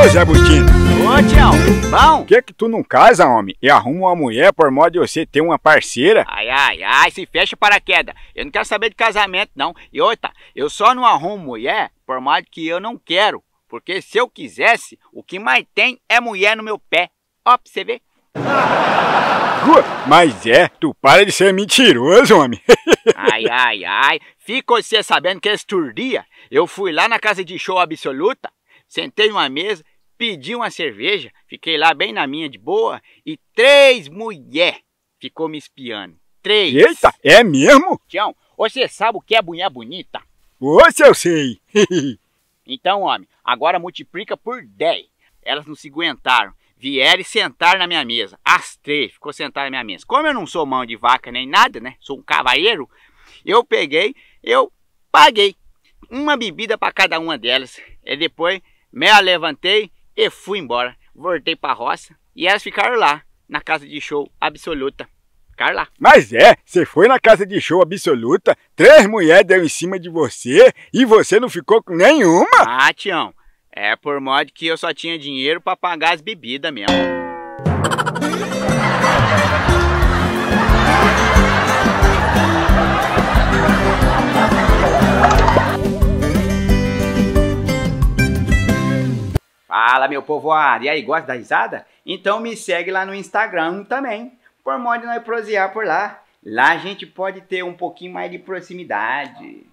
Ô, Zé Butinho. Ô, Tião. Bom? Que é que tu não casa, homem? E arruma uma mulher por modo de você ter uma parceira? Ai, ai, ai, se fecha para queda. Eu não quero saber de casamento, não. E outra, eu só não arrumo mulher por modo que eu não quero. Porque se eu quisesse, o que mais tem é mulher no meu pé. Ó, pra você ver. Mas é, tu para de ser mentiroso, homem. ai, ai, ai. Fica você sabendo que esse turdia eu fui lá na casa de show absoluta sentei numa mesa, pedi uma cerveja, fiquei lá bem na minha de boa e três mulher ficou me espiando. Três. Eita, é mesmo? Tião, você sabe o que é mulher bonita? Hoje eu sei. então, homem, agora multiplica por 10. Elas não se aguentaram. Vieram e sentaram na minha mesa. As três ficou sentada na minha mesa. Como eu não sou mão de vaca nem nada, né? Sou um cavalheiro. Eu peguei, eu paguei. Uma bebida para cada uma delas. E depois me levantei e fui embora. Voltei para roça e elas ficaram lá, na casa de show absoluta. Ficaram lá. Mas é, você foi na casa de show absoluta, três mulheres deu em cima de você e você não ficou com nenhuma? Ah, Tião, é por modo que eu só tinha dinheiro para pagar as bebidas mesmo. Fala, meu povoado! E aí, gosta da risada? Então me segue lá no Instagram também, por modo de nós prosear por lá. Lá a gente pode ter um pouquinho mais de proximidade.